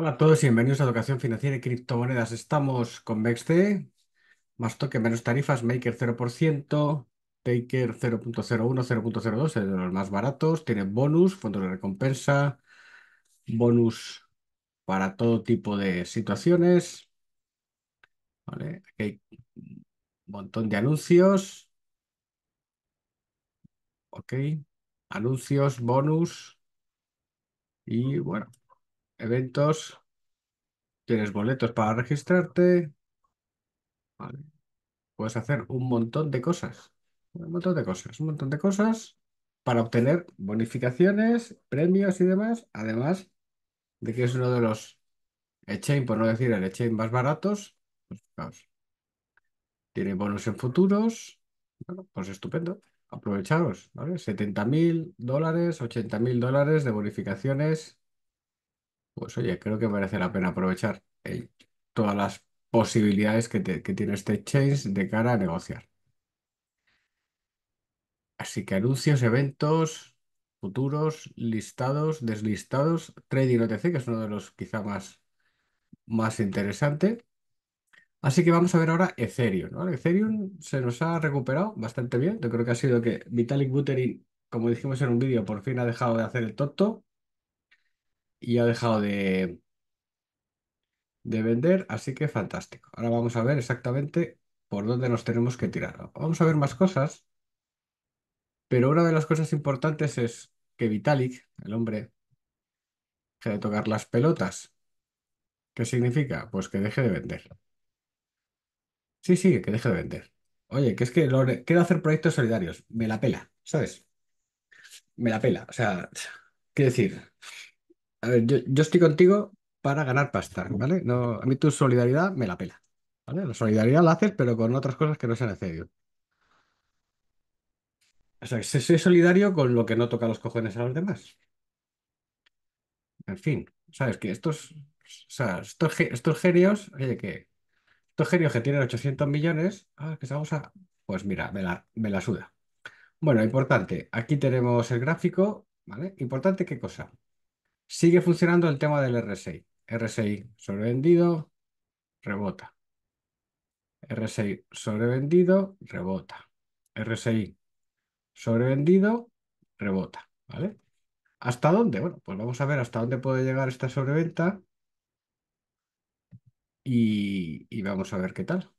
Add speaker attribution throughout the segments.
Speaker 1: Hola a todos y bienvenidos a Educación Financiera y Criptomonedas. Estamos con VexC más toque, menos tarifas, Maker 0%, Taker 0.01, 0.02, es de los más baratos. Tiene bonus, fondos de recompensa, bonus para todo tipo de situaciones. Vale, hay un montón de anuncios. Ok, anuncios, bonus. Y bueno, eventos. Tienes boletos para registrarte. Vale. Puedes hacer un montón de cosas. Un montón de cosas. Un montón de cosas para obtener bonificaciones, premios y demás. Además de que es uno de los exchange, por no decir el exchange más baratos. Pues, tiene bonos en futuros. pues estupendo. aprovechaos, ¿vale? 70 mil dólares, 80 mil dólares de bonificaciones pues oye, creo que merece la pena aprovechar eh, todas las posibilidades que, tiene este exchange de cara a negociar. Así que anuncios, eventos, futuros, listados, deslistados, Trading OTC, que es uno de los quizá más, más interesante. Así que vamos a ver ahora Ethereum, Ethereum se nos ha recuperado bastante bien. Yo creo que ha sido que Vitalik Buterin, como dijimos en un vídeo, por fin ha dejado de hacer el toto y ha dejado de, de vender, así que fantástico. Ahora vamos a ver exactamente por dónde nos tenemos que tirar. Vamos a ver más cosas, pero una de las cosas importantes es que Vitalik, el hombre, deje de tocar las pelotas. ¿Qué significa? Pues que deje de vender. Sí, sí, que deje de vender. Oye, que es que quiero hacer proyectos solidarios. Me la pela, ¿sabes? Me la pela. O sea, ¿qué decir, a yo, estoy contigo para ganar pasta, ¿vale? No, a mí tu solidaridad me la pela, ¿vale? La solidaridad la haces, pero con otras cosas que no sean excedido. O sea, soy solidario con lo que no toca los cojones a los demás. En fin, ¿sabes? Que estos, estos, genios, oye, que estos genios que tienen 800 millones, ah, que se a... Pues mira, me la, me la suda. Bueno, importante, aquí tenemos el gráfico, ¿vale? Importante, ¿qué cosa? Sigue funcionando el tema del RSI. RSI sobrevendido, rebota. RSI sobrevendido, rebota. RSI sobrevendido, rebota. ¿Vale? ¿Hasta dónde? Bueno, pues vamos a ver hasta dónde puede llegar esta sobreventa y, y vamos a ver qué tal.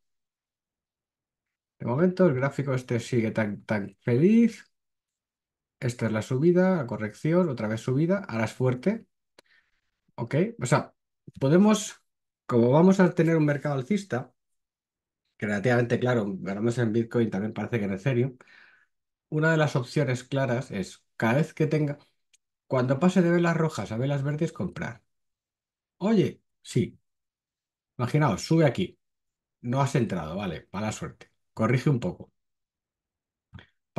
Speaker 1: De momento el gráfico este sigue tan, tan feliz esta es la subida, la corrección, otra vez subida, ahora es fuerte. ¿Ok? O sea, podemos, como vamos a tener un mercado alcista, creativamente relativamente claro, veremos en Bitcoin, también parece que en Ethereum, una de las opciones claras es cada vez que tenga, cuando pase de velas rojas a velas verdes, comprar. Oye, sí. Imaginaos, sube aquí. No has entrado, vale, mala suerte. Corrige un poco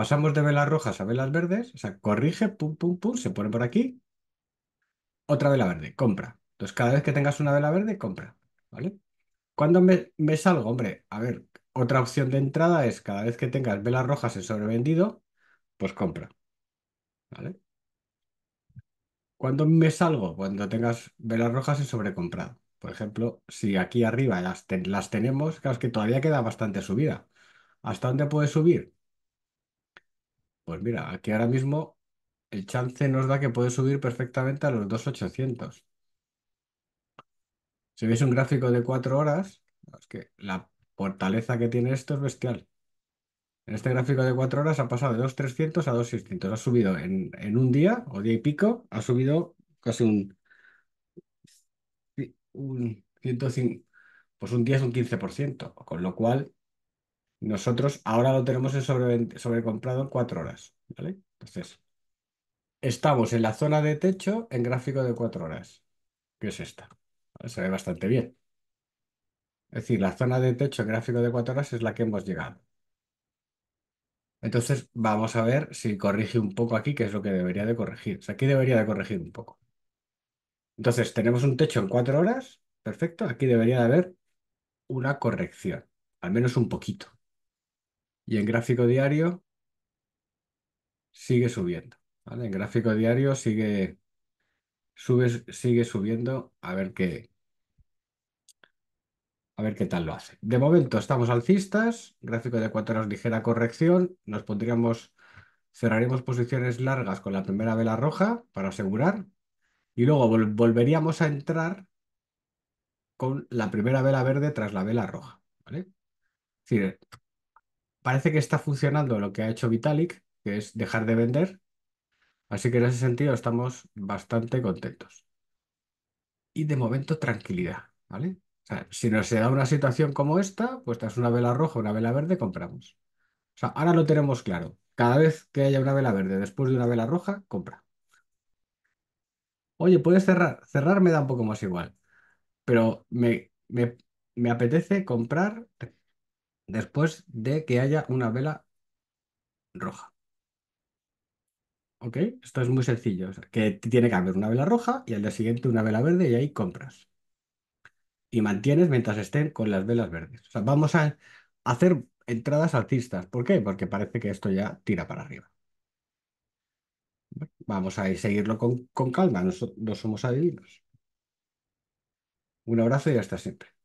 Speaker 1: pasamos de velas rojas a velas verdes, o sea, corrige, pum, pum, pum, se pone por aquí, otra vela verde, compra. Entonces, cada vez que tengas una vela verde, compra, ¿vale? Cuando me, salgo? Hombre, a ver, otra opción de entrada es cada vez que tengas velas rojas en sobrevendido, pues compra, ¿vale? ¿Cuándo me salgo? Cuando tengas velas rojas en sobrecomprado. Por ejemplo, si aquí arriba las, las tenemos, claro, que todavía queda bastante subida. ¿Hasta dónde puede subir? Pues mira, aquí ahora mismo el chance nos da que puede subir perfectamente a los 2.800. Si veis un gráfico de cuatro horas, que la fortaleza que tiene esto es bestial. En este gráfico de cuatro horas ha pasado de 2.300 a 2.600. Ha subido en, un día o día y pico, ha subido casi un, un, 105, pues un es un 15%, con lo cual nosotros ahora lo tenemos en sobrecomprado en cuatro horas, ¿vale? Entonces, estamos en la zona de techo en gráfico de cuatro horas, que es esta. Se ve bastante bien. Es decir, la zona de techo en gráfico de cuatro horas es la que hemos llegado. Entonces, vamos a ver si corrige un poco aquí, que es lo que debería de corregir. aquí debería de corregir un poco. Entonces, tenemos un techo en cuatro horas, perfecto. Aquí debería de haber una corrección, al menos un poquito y en gráfico diario sigue subiendo. En gráfico diario sigue, sigue subiendo a ver qué. A ver qué tal lo hace. De momento estamos alcistas, gráfico de cuatro horas ligera corrección, nos pondríamos, cerraremos posiciones largas con la primera vela roja para asegurar y luego volveríamos a entrar con la primera vela verde tras la vela roja. ¿vale? Es parece que está funcionando lo que ha hecho Vitalik, que es dejar de vender. Así que en ese sentido estamos bastante contentos. Y de momento tranquilidad, ¿vale? si nos se da una situación como esta, pues tras una vela roja, una vela verde, compramos. ahora lo tenemos claro. Cada vez que haya una vela verde después de una vela roja, compra. Oye, puedes cerrar. Cerrar me da un poco más igual. Pero me, me apetece comprar después de que haya una vela roja. ¿Ok? Esto es muy sencillo. que tiene que haber una vela roja y al día siguiente una vela verde y ahí compras. Y mantienes mientras estén con las velas verdes. O sea, vamos a hacer entradas artistas. ¿Por qué? Porque parece que esto ya tira para arriba. Vamos a seguirlo con, calma, no, no somos adivinos. Un abrazo y hasta siempre.